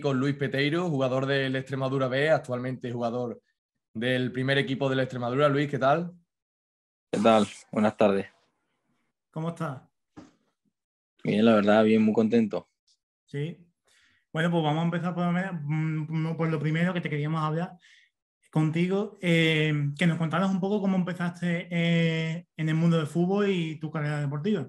con Luis Peteiro, jugador del Extremadura B, actualmente jugador del primer equipo del Extremadura. Luis, ¿qué tal? ¿Qué tal? Buenas tardes. ¿Cómo estás? Bien, la verdad, bien, muy contento. Sí. Bueno, pues vamos a empezar por, mm, mm, por lo primero que te queríamos hablar contigo, eh, que nos contaras un poco cómo empezaste eh, en el mundo del fútbol y tu carrera deportiva.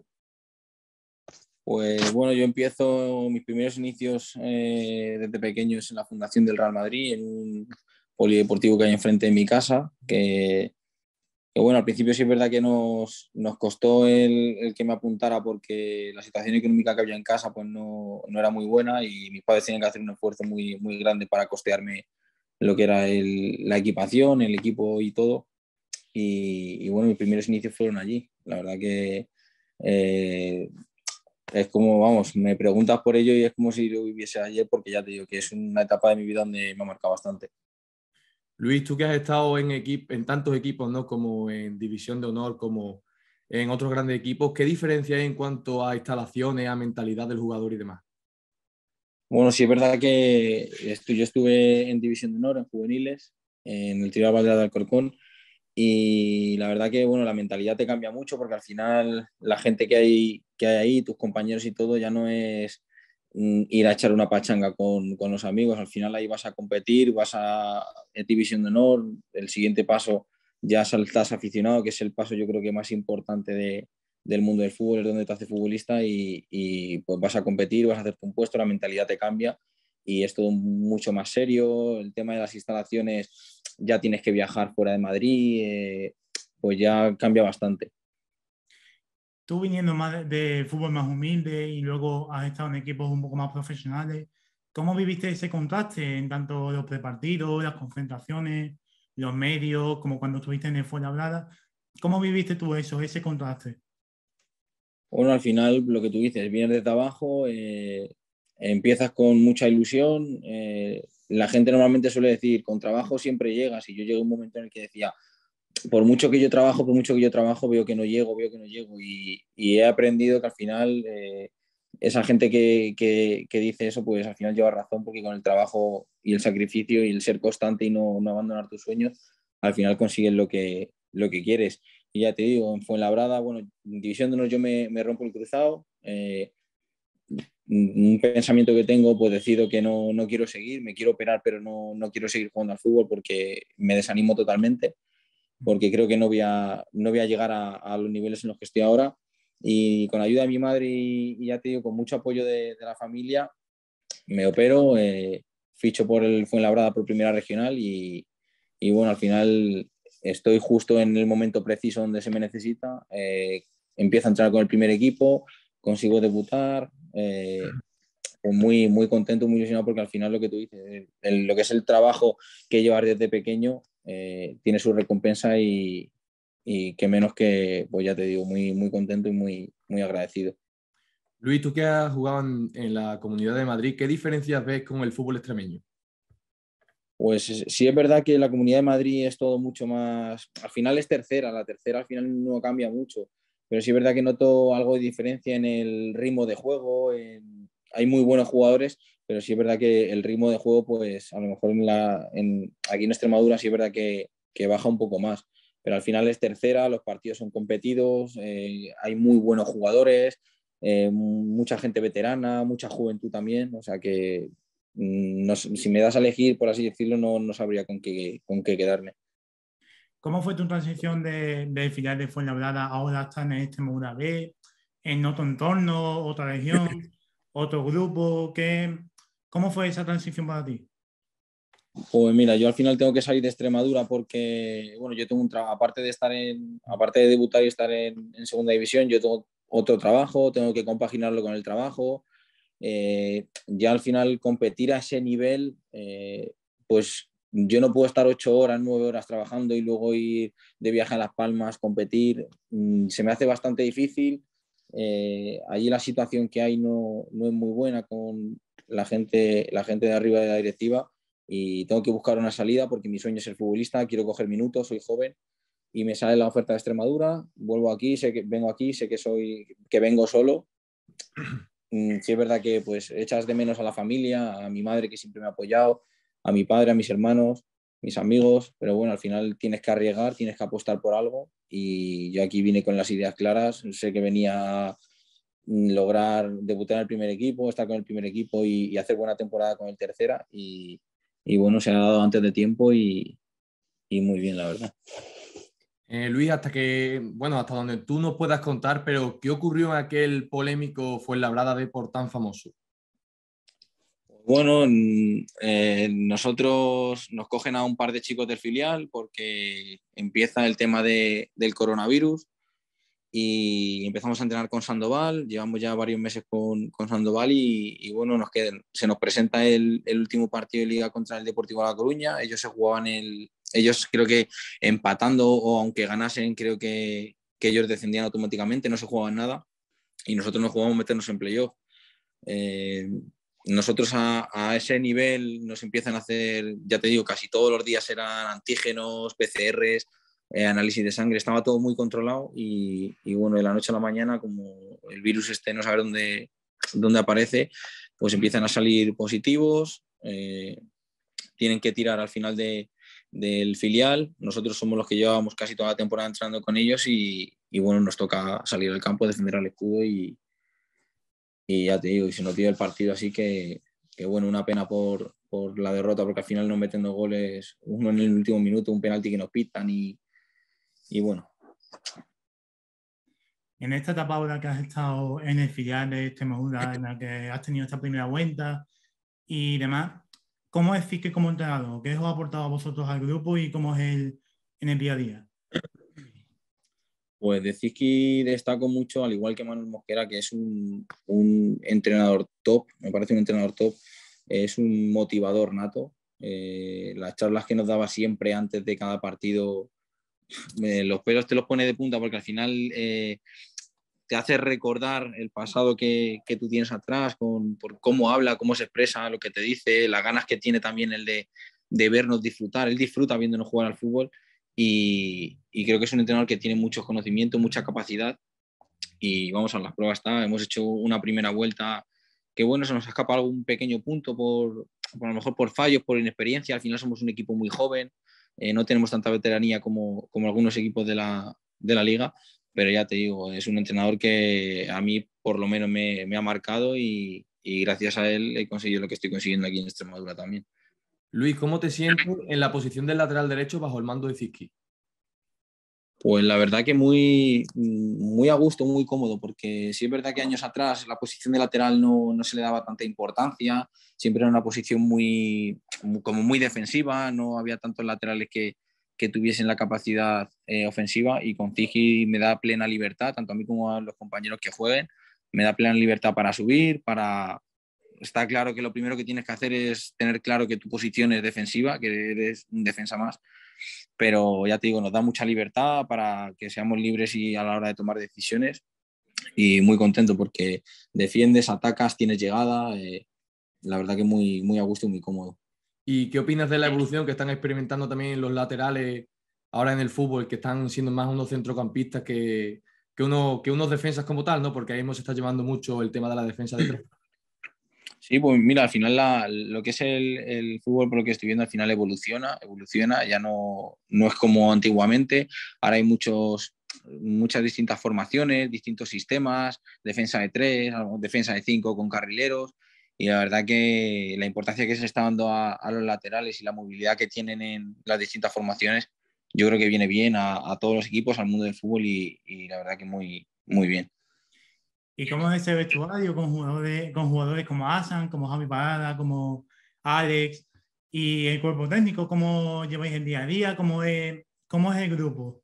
Pues bueno, yo empiezo mis primeros inicios eh, desde pequeños en la fundación del Real Madrid, en un polideportivo que hay enfrente de mi casa, que, bueno, al principio sí es verdad que nos, nos costó el, que me apuntara porque la situación económica que había en casa pues no, era muy buena y mis padres tenían que hacer un esfuerzo muy, grande para costearme lo que era la equipación, el equipo y todo. Y, bueno, mis primeros inicios fueron allí. La verdad que eh, es como, vamos, me preguntas por ello y es como si lo viviese ayer, porque ya te digo que es una etapa de mi vida donde me ha marcado bastante. Luis, tú que has estado en, en tantos equipos, ¿no? Como en División de Honor, como en otros grandes equipos, ¿qué diferencia hay en cuanto a instalaciones, a mentalidad del jugador y demás? Bueno, sí es verdad que yo estuve en División de Honor, en juveniles, en el tiro de Alcorcón, y la verdad que, bueno, la mentalidad te cambia mucho porque al final la gente que hay, que hay ahí, tus compañeros y todo, ya no es mm, ir a echar una pachanga con, los amigos. Al final ahí vas a competir, vas a división de honor. El siguiente paso ya saltas aficionado, que es el paso yo creo que más importante del mundo del fútbol, es donde te hace futbolista y, pues vas a competir, vas a hacer un puesto, la mentalidad te cambia y es todo mucho más serio. El tema de las instalaciones, ya tienes que viajar fuera de Madrid, eh, pues ya cambia bastante. Tú viniendo más de fútbol más humilde y luego has estado en equipos un poco más profesionales, ¿cómo viviste ese contraste en tanto los prepartidos, las concentraciones, los medios, como cuando estuviste en el Fuenlabrada? ¿Cómo viviste tú eso, ese contraste? Bueno, al final lo que tú dices, vienes de trabajo... Eh, empiezas con mucha ilusión. Eh, la gente normalmente suele decir, con trabajo siempre llegas. Y yo llegué a un momento en el que decía, por mucho que yo trabajo, por mucho que yo trabajo, veo que no llego, veo que no llego. Y, he aprendido que al final eh, esa gente que, dice eso, pues al final lleva razón, porque con el trabajo y el sacrificio y el ser constante y no, abandonar tus sueños, al final consigues lo que, lo que quieres. Y ya te digo, en Fuenlabrada, bueno, en División de yo me, rompo el cruzado. Eh, un pensamiento que tengo, pues decido que no, no quiero seguir, me quiero operar, pero no, no, quiero seguir jugando al fútbol porque me desanimo totalmente, porque creo que no voy a, no voy a llegar a, los niveles en los que estoy ahora. Y con ayuda de mi madre y, ya te digo, con mucho apoyo de, la familia, me opero, eh, ficho por el Fuenlabrada por primera regional y, y, bueno, al final estoy justo en el momento preciso donde se me necesita. Eh, empiezo a entrar con el primer equipo, consigo debutar, eh, pues muy, muy contento, muy emocionado porque al final lo que tú dices, eh, lo que es el trabajo que llevar desde pequeño eh, tiene su recompensa y, y, que menos que, pues ya te digo, muy, muy contento y muy, muy agradecido. Luis, tú que has jugado en, en la Comunidad de Madrid, ¿qué diferencias ves con el fútbol extremeño? Pues sí es verdad que la Comunidad de Madrid es todo mucho más, al final es tercera, la tercera al final no cambia mucho pero sí es verdad que noto algo de diferencia en el ritmo de juego, hay muy buenos jugadores, pero sí es verdad que el ritmo de juego, pues a lo mejor la, aquí en Extremadura sí es verdad que, baja un poco más, pero al final es tercera, los partidos son competidos, eh, hay muy buenos jugadores, eh, mucha gente veterana, mucha juventud también, o sea que mm, si me das a elegir, por así decirlo, no, no sabría con qué, con qué quedarme. ¿Cómo fue tu transición de, de filial de Fuenlabrada ahora hasta en este B, en otro entorno, otra región, otro grupo? ¿qué, ¿Cómo fue esa transición para ti? Pues mira, yo al final tengo que salir de Extremadura porque, bueno, yo tengo un trabajo, aparte de estar en, aparte de debutar y estar en, segunda división, yo tengo otro trabajo, tengo que compaginarlo con el trabajo. Eh, ya al final competir a ese nivel, eh, pues yo no puedo estar ocho horas, nueve horas trabajando y luego ir de viaje a Las Palmas, competir. Mm, se me hace bastante difícil. Eh, allí la situación que hay no, no, es muy buena con la gente, la gente de arriba de la directiva y tengo que buscar una salida porque mi sueño es el futbolista, quiero coger minutos, soy joven y me sale la oferta de Extremadura, vuelvo aquí, sé que vengo aquí, sé que soy que vengo solo. si mm, es verdad que pues echas de menos a la familia, a mi madre que siempre me ha apoyado, a mi padre, a mis hermanos, mis amigos, pero bueno, al final tienes que arriesgar, tienes que apostar por algo y yo aquí vine con las ideas claras, sé que venía a mm, lograr debutar en el primer equipo, estar con el primer equipo y, hacer buena temporada con el tercera y, bueno, se ha dado antes de tiempo y, muy bien, la verdad. Eh, Luis, hasta que, bueno, hasta donde tú nos puedas contar, pero ¿qué ocurrió en aquel polémico fue Fuenlabrada de por tan famoso? Bueno, mm, eh, nosotros nos cogen a un par de chicos del filial porque empieza el tema de, del coronavirus y empezamos a entrenar con Sandoval. Llevamos ya varios meses con, con Sandoval y, bueno, nos se nos presenta el, el, último partido de liga contra el Deportivo de La Coruña. Ellos se jugaban el, ellos creo que empatando o aunque ganasen, creo que, que ellos descendían automáticamente, no se jugaban nada y nosotros nos jugamos meternos en playoff. Eh, nosotros a, ese nivel nos empiezan a hacer, ya te digo, casi todos los días eran antígenos, PCRs, eh, análisis de sangre, estaba todo muy controlado y, bueno, de la noche a la mañana, como el virus este no sabe dónde, dónde aparece, pues empiezan a salir positivos, eh, tienen que tirar al final del filial, nosotros somos los que llevábamos casi toda la temporada entrando con ellos y, y bueno, nos toca salir al campo, defender al escudo y, y ya te digo, y se nos dio el partido, así que, bueno, una pena por, la derrota, porque al final no meten dos goles, uno en el último minuto, un penalti que nos pitan y, bueno. En esta etapa ahora que has estado en el filial de este en la que has tenido esta primera vuelta y demás, ¿cómo es que como entrenador? ¿Qué os ha aportado a vosotros al grupo y cómo es el, en el día a día? Pues decir que destaco mucho, al igual que Manuel Mosquera, que es un, entrenador top, me parece un entrenador top, es un motivador nato. Eh, las charlas que nos daba siempre antes de cada partido, los pelos te los pone de punta porque al final eh, te hace recordar el pasado que, tú tienes atrás, por cómo habla, cómo se expresa, lo que te dice, las ganas que tiene también el de, de vernos disfrutar. Él disfruta viéndonos jugar al fútbol y, creo que es un entrenador que tiene mucho conocimiento, mucha capacidad y vamos a las pruebas, está, hemos hecho una primera vuelta que bueno, se nos escapa algún pequeño punto por, a lo mejor por fallos, por inexperiencia, al final somos un equipo muy joven, eh, no tenemos tanta veteranía como, como algunos equipos de la, de la liga, pero ya te digo, es un entrenador que a mí por lo menos me, ha marcado y, y, gracias a él he conseguido lo que estoy consiguiendo aquí en Extremadura también. Luis, ¿cómo te sientes en la posición del lateral derecho bajo el mando de Zizki? Pues la verdad que muy, muy a gusto, muy cómodo, porque sí es verdad que años atrás la posición de lateral no, se le daba tanta importancia, siempre era una posición muy, como muy defensiva, no había tantos laterales que, tuviesen la capacidad eh, ofensiva y con Zizki me da plena libertad, tanto a mí como a los compañeros que jueguen, me da plena libertad para subir, para, está claro que lo primero que tienes que hacer es tener claro que tu posición es defensiva, que eres un defensa más. Pero ya te digo, nos da mucha libertad para que seamos libres y a la hora de tomar decisiones. Y muy contento porque defiendes, atacas, tienes llegada. Eh, la verdad que muy, muy a gusto y muy cómodo. ¿Y qué opinas de la evolución que están experimentando también los laterales ahora en el fútbol, que están siendo más unos centrocampistas que, que, uno, que unos defensas como tal, ¿no? Porque ahí hemos está llevando mucho el tema de la defensa de tres. Sí, pues mira, al final lo que es el, fútbol, por lo que estoy viendo, al final evoluciona, evoluciona, ya no, no es como antiguamente, ahora hay muchos muchas distintas formaciones, distintos sistemas, defensa de tres, defensa de cinco con carrileros, y la verdad que la importancia que se está dando a, los laterales y la movilidad que tienen en las distintas formaciones, yo creo que viene bien a, todos los equipos, al mundo del fútbol y, y, la verdad que muy, muy bien. ¿Y cómo es ese vestuario con jugadores, con jugadores como Asan, como Javi Parada, como Alex y el cuerpo técnico? ¿Cómo lleváis el día a día? ¿Cómo es, cómo es el grupo?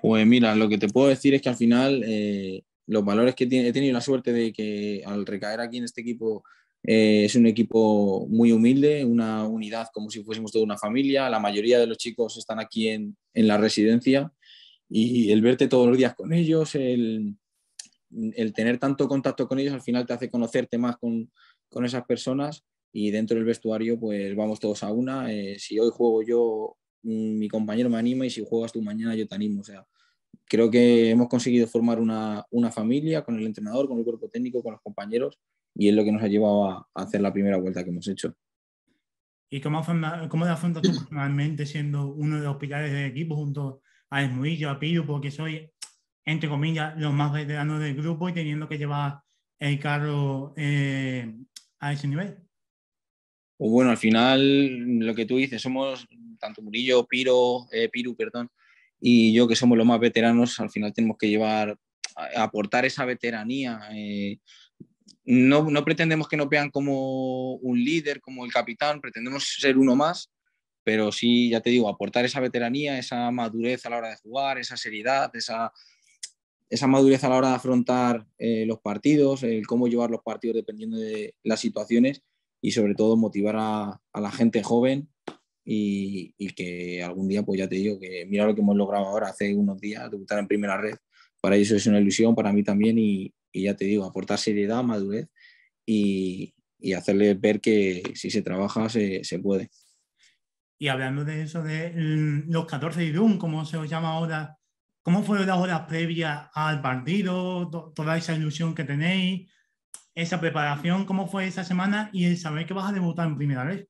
Pues mira, lo que te puedo decir es que al final eh, los valores que he tenido la suerte de que al recaer aquí en este equipo eh, es un equipo muy humilde, una unidad como si fuésemos toda una familia. La mayoría de los chicos están aquí en, en la residencia y el verte todos los días con ellos, el el tener tanto contacto con ellos al final te hace conocerte más con, con esas personas y dentro del vestuario pues vamos todos a una. Eh, si hoy juego yo, mm, mi compañero me anima y si juegas tú mañana yo te animo. O sea, creo que hemos conseguido formar una, una familia con el entrenador, con el cuerpo técnico, con los compañeros y es lo que nos ha llevado a, hacer la primera vuelta que hemos hecho. ¿Y cómo, cómo te afrontas tú personalmente siendo uno de los pilares del equipo junto a Esmuillo, a Piru, porque soy entre comillas, los más veteranos del grupo y teniendo que llevar el carro eh, a ese nivel? Pues bueno, al final lo que tú dices, somos tanto Murillo, Piro, eh, Piru, perdón, y yo que somos los más veteranos, al final tenemos que llevar, aportar esa veteranía. Eh, no, no, pretendemos que nos vean como un líder, como el capitán, pretendemos ser uno más, pero sí, ya te digo, aportar esa veteranía, esa madurez a la hora de jugar, esa seriedad, esa esa madurez a la hora de afrontar eh, los partidos, el cómo llevar los partidos dependiendo de las situaciones y sobre todo motivar a, la gente joven y, que algún día, pues ya te digo, que mira lo que hemos logrado ahora hace unos días, debutar en primera red, para ellos es una ilusión, para mí también y, ya te digo, aportar seriedad, madurez y, y, hacerles ver que si se trabaja se, se puede. Y hablando de eso, de mm, los 14 y 1, como se os llama ahora, ¿Cómo fue la hora previa al partido? Toda esa ilusión que tenéis, esa preparación, ¿cómo fue esa semana y el saber que vas a debutar en primera vez?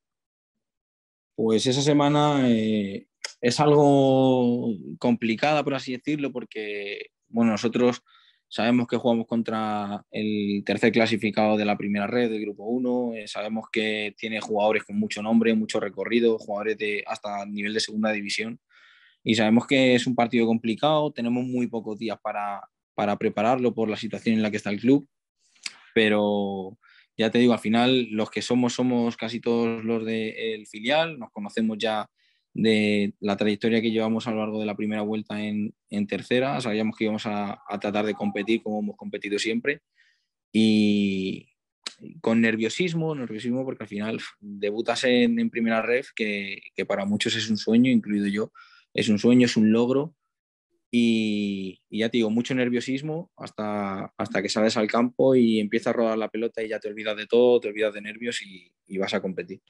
Pues esa semana eh, es algo complicada, por así decirlo, porque bueno, nosotros sabemos que jugamos contra el tercer clasificado de la primera red del grupo 1, eh, sabemos que tiene jugadores con mucho nombre, mucho recorrido, jugadores de hasta nivel de segunda división y sabemos que es un partido complicado, tenemos muy pocos días para, para prepararlo por la situación en la que está el club, pero ya te digo, al final los que somos somos casi todos los del filial, nos conocemos ya de la trayectoria que llevamos a lo largo de la primera vuelta en, tercera, sabíamos que íbamos a, a, tratar de competir como hemos competido siempre y con nerviosismo, nerviosismo porque al final debutas en, primera ref que, que para muchos es un sueño, incluido yo, es un sueño, es un logro. Y, ya te digo, mucho nerviosismo hasta, hasta que sales al campo y empiezas a rodar la pelota y ya te olvidas de todo, te olvidas de nervios y, vas a competir.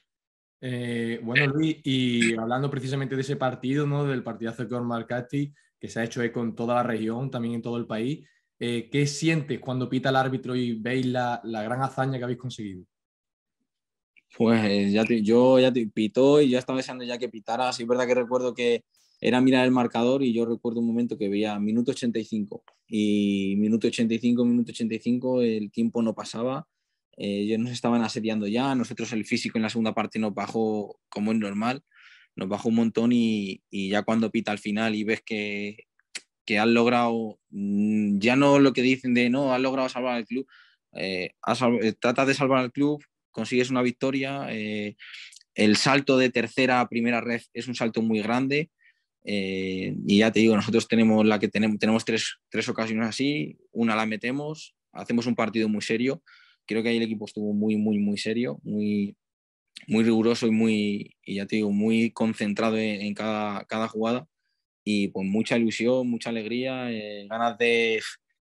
Eh, bueno, eh. Luis, y hablando precisamente de ese partido, ¿no? del partidazo que Marcati, que se ha hecho con toda la región, también en todo el país, eh, ¿qué sientes cuando pita el árbitro y veis la, gran hazaña que habéis conseguido? Pues ya te, yo ya te pitó y ya estaba deseando ya que pitara. Sí, es verdad que recuerdo que, era mirar el marcador y yo recuerdo un momento que veía minuto 85 y minuto 85, minuto 85, el tiempo no pasaba, ellos eh, nos estaban asediando ya, nosotros el físico en la segunda parte nos bajó como es normal, nos bajó un montón y, ya cuando pita al final y ves que, que han logrado, mm, ya no lo que dicen de no, has logrado salvar al club, eh, eh, trata de salvar al club, consigues una victoria, el salto de tercera a primera red es un salto muy grande, eh, y ya te digo, nosotros tenemos la que tenemos, tres, ocasiones así, una la metemos, hacemos un partido muy serio. Creo que ahí el equipo estuvo muy, muy, muy serio, muy, muy riguroso y muy, y ya te digo, muy concentrado en, cada, jugada. Y pues mucha ilusión, mucha alegría, eh, ganas de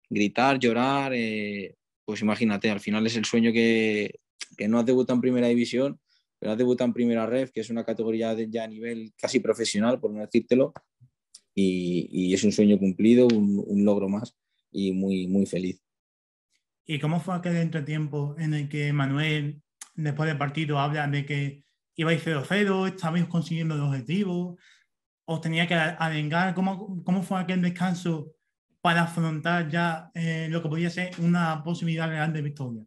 gritar, llorar. Eh, pues imagínate, al final es el sueño que, que no has debutado en primera división pero ha debutado en primera red, que es una categoría ya a nivel casi profesional, por no decírtelo, y, y es un sueño cumplido, un, logro más y muy, muy feliz. ¿Y cómo fue aquel entretiempo en el que Manuel, después del partido, habla de que ibais 0-0, estabais consiguiendo los objetivos, os tenía que arengar? ¿Cómo, cómo fue aquel descanso para afrontar ya eh, lo que podía ser una posibilidad real de victoria?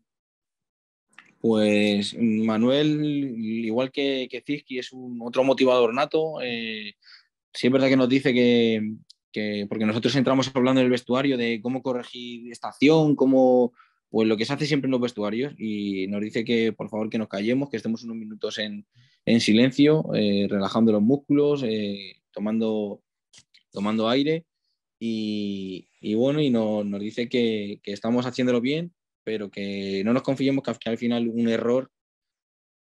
Pues Manuel, igual que, que es un otro motivador nato. Eh, sí es verdad que nos dice que, porque nosotros entramos hablando en el vestuario, de cómo corregir estación, cómo, pues lo que se hace siempre en los vestuarios, y nos dice que por favor que nos callemos, que estemos unos minutos en, silencio, eh, relajando los músculos, eh, tomando, aire. Y, bueno, y nos dice que, estamos haciéndolo bien pero que no nos confiemos que, al final un error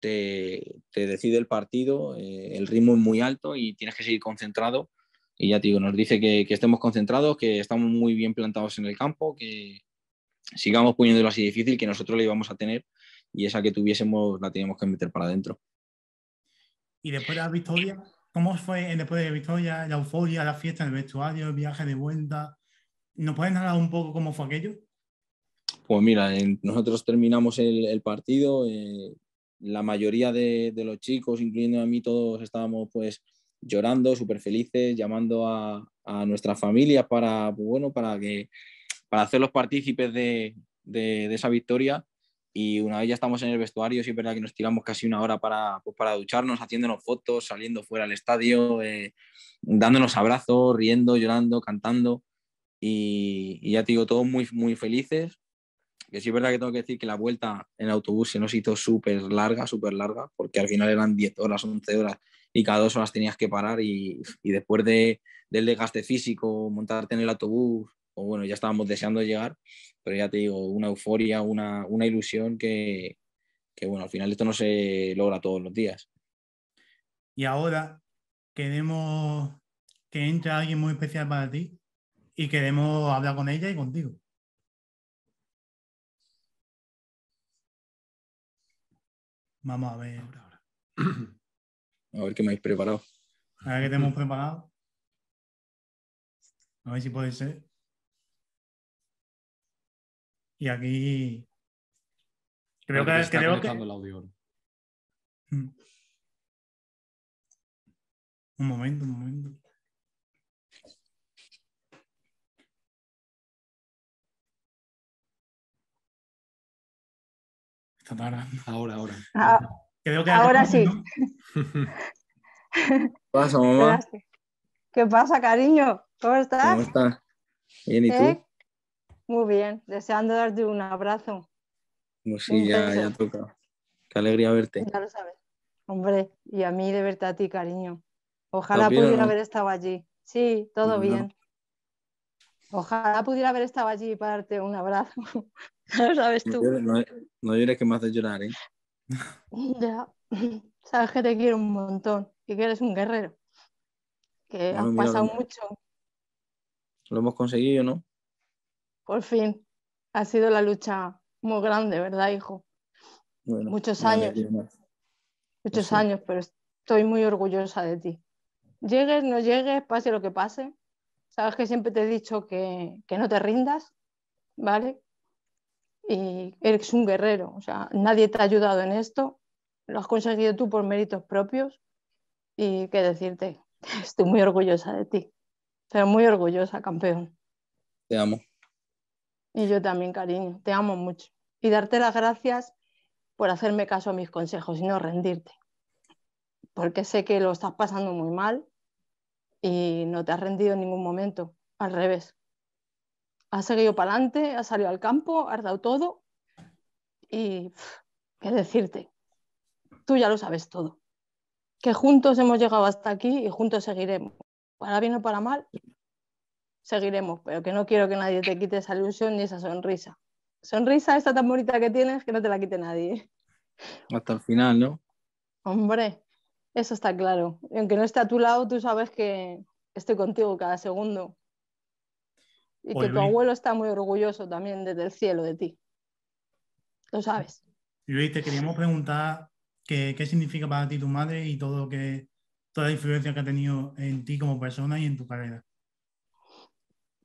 te, decide el partido, eh, el ritmo es muy alto y tienes que seguir concentrado. Y ya te digo, nos dice que, estemos concentrados, que estamos muy bien plantados en el campo, que sigamos poniéndolo así difícil, que nosotros lo íbamos a tener y esa que tuviésemos la teníamos que meter para adentro. Y después de la victoria, ¿cómo fue después de la victoria, la euforia, la fiesta en el vestuario, el viaje de vuelta? ¿Nos puedes narrar un poco cómo fue aquello? Pues mira, nosotros terminamos el, partido, eh, la mayoría de, los chicos, incluyendo a mí, todos estábamos pues llorando, súper felices, llamando a, nuestras familias para, bueno, para, que, para hacerlos partícipes de, esa victoria. Y una vez ya estamos en el vestuario, sí es verdad que nos tiramos casi una hora para, pues, ducharnos, haciéndonos fotos, saliendo fuera del estadio, eh, dándonos abrazos, riendo, llorando, cantando. Y, ya te digo, todos muy, muy felices que sí es verdad que tengo que decir que la vuelta en autobús se nos hizo súper larga, súper larga, porque al final eran 10 horas, 11 horas y cada dos horas tenías que parar y, después de, del desgaste físico, montarte en el autobús, o bueno, ya estábamos deseando llegar, pero ya te digo, una euforia, una, ilusión que, que, bueno, al final esto no se logra todos los días. Y ahora queremos que entre alguien muy especial para ti y queremos hablar con ella y contigo. Vamos a ver. Ahora, A ver qué me habéis preparado. A ver qué te preparado. A ver si puede ser. Y aquí. Creo que. Creo que... Mm. Un momento, un momento. ahora, ahora. Ah, ahora. sí. ¿Qué pasa, mamá? ¿Qué pasa, cariño? ¿Cómo estás? ¿Cómo estás? Bien, ¿y ¿Eh? tú? Muy bien, deseando darte un abrazo. Pues sí, ya, ya, toca. Qué alegría verte. Ya sabes. Hombre, y a mí de verte a ti, cariño. Ojalá pudiera haber estado allí. Sí, todo bien. Ojalá pudiera haber estado allí para darte un abrazo. lo sabes tú. No, diré que me haces llorar, ¿eh? Ya. Sabes que te quiero un montón y que eres un guerrero. Que has pasado mucho. Lo hemos conseguido, ¿no? Por fin. Ha sido la lucha muy grande, ¿verdad, hijo? muchos años. Muchos años, pero estoy muy orgullosa de ti. Llegues, no llegues, pase lo que pase, Sabes que siempre te he dicho que, no te rindas, ¿vale? Y eres un guerrero, o sea, nadie te ha ayudado en esto, lo has conseguido tú por méritos propios y qué decirte, estoy muy orgullosa de ti, pero muy orgullosa, campeón. Te amo. Y yo también, cariño, te amo mucho. Y darte las gracias por hacerme caso a mis consejos y no rendirte. Porque sé que lo estás pasando muy mal y no te has rendido en ningún momento, al revés. Has seguido para adelante, has salido al campo, has dado todo y qué decirte, tú ya lo sabes todo. Que juntos hemos llegado hasta aquí y juntos seguiremos. Para bien o para mal, seguiremos, pero que no quiero que nadie te quite esa ilusión ni esa sonrisa. Sonrisa esta tan bonita que tienes que no te la quite nadie. Hasta el final, ¿no? Hombre, eso está claro. Aunque no esté a tu lado, tú sabes que estoy contigo cada segundo. Y que pues tu abuelo está muy orgulloso también desde el cielo de ti. Lo sabes. Luis, te queríamos preguntar qué, significa para ti tu madre y todo que, toda la influencia que ha tenido en ti como persona y en tu carrera.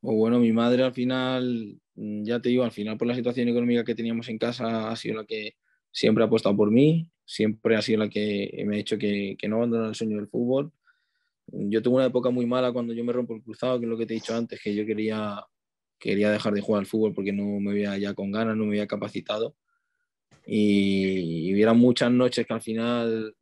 Pues bueno, mi madre al final, ya te digo, al final por la situación económica que teníamos en casa ha sido la que siempre ha apostado por mí siempre ha sido la que me ha hecho que, no abandonar el sueño del fútbol. Yo tuve una época muy mala cuando yo me rompo el cruzado, que es lo que te he dicho antes, que yo quería, quería dejar de jugar al fútbol porque no me veía ya con ganas, no me había capacitado. Y, y muchas noches que al final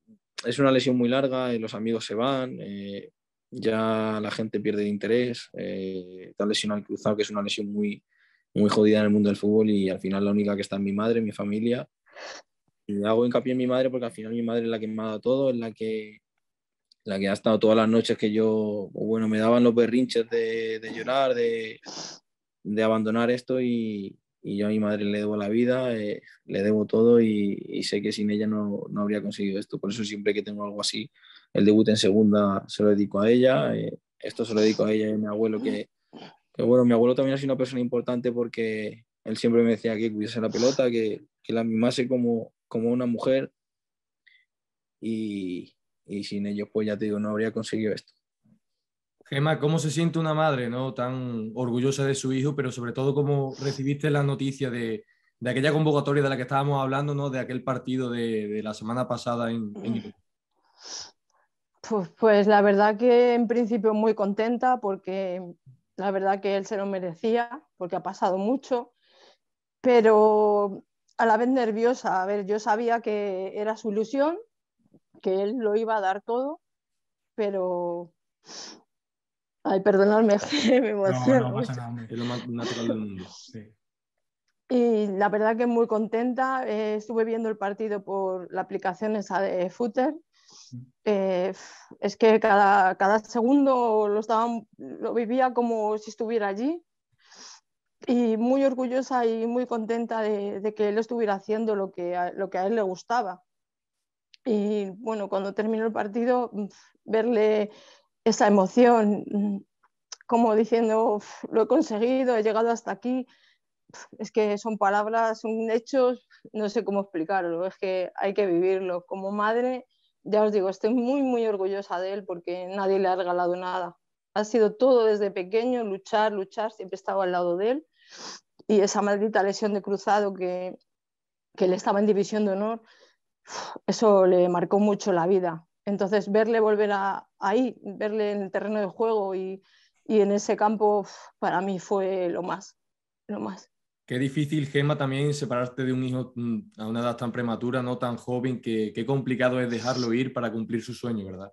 es una lesión muy larga, y eh, los amigos se van, eh, ya la gente pierde de interés, eh, tal lesión al cruzado, que es una lesión muy, muy jodida en el mundo del fútbol y al final la única que está es mi madre, mi familia hago hincapié en mi madre porque al final mi madre es la que me ha dado todo, es la que, la que ha estado todas las noches que yo, bueno, me daban los berrinches de, llorar, de, de, abandonar esto y, y, yo a mi madre le debo la vida, eh, le debo todo y, sé que sin ella no, no, habría conseguido esto. Por eso siempre que tengo algo así, el debut en segunda se lo dedico a ella, eh, esto se lo dedico a ella y a mi abuelo que... bueno, mi abuelo también ha sido una persona importante porque él siempre me decía que cuidase la pelota, que, que la mimase como, como una mujer y, y sin ellos, pues ya te digo, no habría conseguido esto. Gemma, ¿cómo se siente una madre no tan orgullosa de su hijo, pero sobre todo cómo recibiste la noticia de, de aquella convocatoria de la que estábamos hablando, ¿no? de aquel partido de, de la semana pasada en, en... Mm. Pues, pues, la verdad que en principio muy contenta porque la verdad que él se lo merecía, porque ha pasado mucho, pero a la vez nerviosa. A ver, yo sabía que era su ilusión, que él lo iba a dar todo, pero... Ay, perdonadme, me emociono. No, pasa nada, Y la verdad que muy contenta. Eh, estuve viendo el partido por la aplicación esa de Footer. Mm. Eh, es que cada, cada segundo lo, estaba, lo vivía como si estuviera allí y muy orgullosa y muy contenta de, que él estuviera haciendo lo que, a, lo que a él le gustaba. Y bueno, cuando terminó el partido, mm, verle esa emoción, mm, como diciendo, lo he conseguido, he llegado hasta aquí, es que son palabras, son hechos, no sé cómo explicarlo, es que hay que vivirlo. Como madre, ya os digo, estoy muy, muy orgullosa de él porque nadie le ha regalado nada. Ha sido todo desde pequeño, luchar, luchar, siempre he estado al lado de él y esa maldita lesión de cruzado que, le estaba en división de honor, eso le marcó mucho la vida. Entonces, verle volver a, ahí, verle en el terreno de juego y, en ese campo, para mí fue lo más, lo más. Qué difícil, Gema, también separarte de un hijo mm, a una edad tan prematura, no tan joven, qué complicado es dejarlo ir para cumplir su sueño, ¿verdad?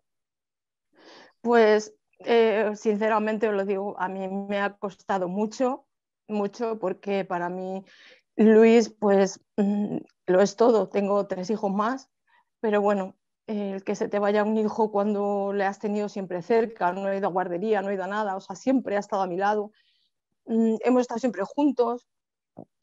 Pues, eh, sinceramente os lo digo, a mí me ha costado mucho, mucho porque para mí Luis, pues mm, lo es todo. Tengo tres hijos más, pero bueno, el que se te vaya un hijo cuando le has tenido siempre cerca, no he ido a guardería, no he ido a nada, o sea, siempre ha estado a mi lado. Mm, hemos estado siempre juntos.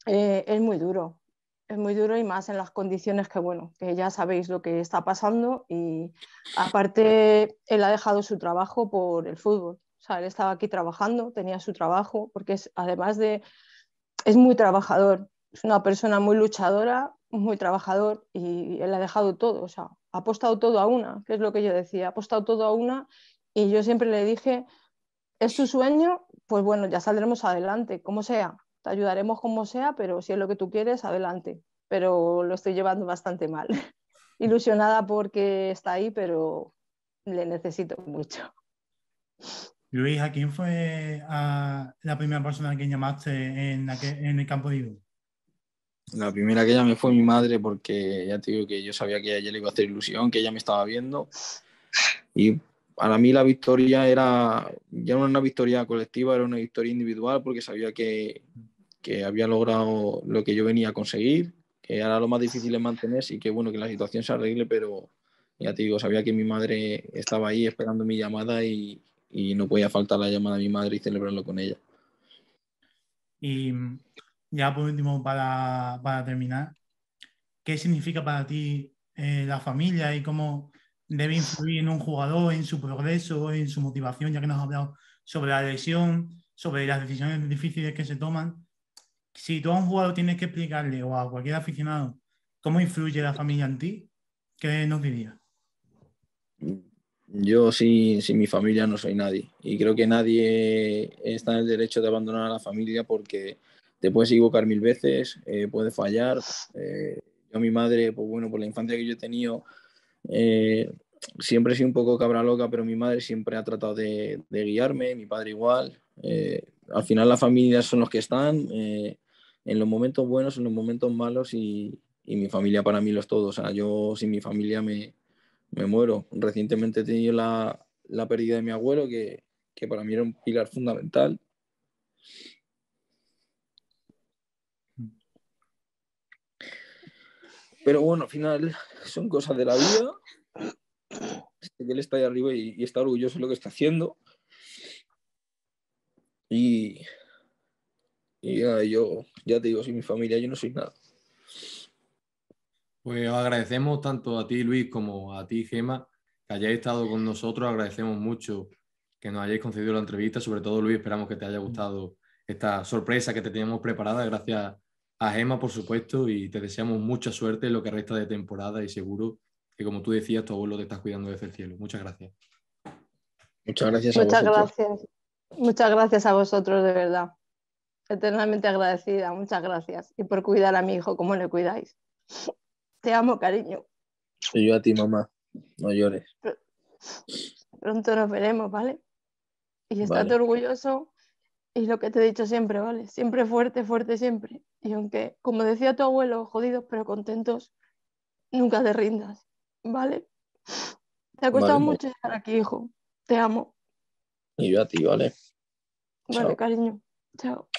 Eh, es muy duro, es muy duro y más en las condiciones que, bueno, que ya sabéis lo que está pasando y aparte él ha dejado su trabajo por el fútbol él estaba aquí trabajando, tenía su trabajo, porque es, además de, es muy trabajador, es una persona muy luchadora, muy trabajador y él ha dejado todo, o sea, ha apostado todo a una, que es lo que yo decía, ha apostado todo a una y yo siempre le dije, es su sueño, pues bueno, ya saldremos adelante, como sea, te ayudaremos como sea, pero si es lo que tú quieres, adelante, pero lo estoy llevando bastante mal, ilusionada porque está ahí, pero le necesito mucho. Luis, ¿a quién fue la primera persona a que llamaste en, en el campo de Irún? La primera que llamé fue mi madre porque ya te digo que yo sabía que a ella le iba a hacer ilusión, que ella me estaba viendo. Y para mí la victoria era ya no era una victoria colectiva, era una victoria individual porque sabía que, que había logrado lo que yo venía a conseguir, que era lo más difícil de mantener y que bueno, que la situación se arregle, pero ya te digo, sabía que mi madre estaba ahí esperando mi llamada y, y no podía faltar la llamada a mi madre y celebrarlo con ella. Y mm, ya por último, para, terminar, ¿qué significa para ti eh, la familia y cómo debe influir en un jugador, en su progreso, en su motivación, ya que nos has hablado sobre la lesión, sobre las decisiones difíciles que se toman? Si tú a un jugador tienes que explicarle o a cualquier aficionado cómo influye la familia en ti, ¿qué nos dirías? Mm, yo sin, mi familia no soy nadie y creo que nadie está en el derecho de abandonar a la familia porque te puedes equivocar mil veces, eh, puedes fallar. Eh, yo, mi madre, pues bueno, por la infancia que yo he tenido, eh, siempre he sido un poco cabra loca, pero mi madre siempre ha tratado de, guiarme, mi padre igual. Eh, al final, las familias son los que están en los momentos buenos, en los momentos malos y, y mi familia para mí los todos. O sea, yo sin mi familia me, me muero. Recientemente he tenido la, pérdida de mi abuelo, que, para mí era un pilar fundamental. Pero bueno, al final son cosas de la vida. que él está ahí arriba y, está orgulloso de lo que está haciendo. Y, y yo, ya te digo, sin mi familia yo no soy nada. Pues agradecemos tanto a ti, Luis, como a ti, Gema, que hayáis estado con nosotros. Agradecemos mucho que nos hayáis concedido la entrevista. Sobre todo, Luis, esperamos que te haya gustado esta sorpresa que te teníamos preparada. Gracias a Gema, por supuesto, y te deseamos mucha suerte en lo que resta de temporada y seguro que, como tú decías, tu abuelo te está cuidando desde el cielo. Muchas gracias. Muchas gracias. A Muchas vosotros. gracias. Muchas gracias a vosotros, de verdad. Eternamente agradecida. Muchas gracias. Y por cuidar a mi hijo como le cuidáis. Te amo, cariño. Y yo a ti, mamá. No llores. Pronto nos veremos, ¿vale? Y estate orgulloso. Y lo que te he dicho siempre, ¿vale? Siempre fuerte, fuerte, siempre. Y aunque, como decía tu abuelo, jodidos pero contentos, nunca te rindas, ¿vale? Te ha costado mucho estar aquí, hijo. Te amo. Y yo a ti, ¿vale? Vale, cariño. Chao.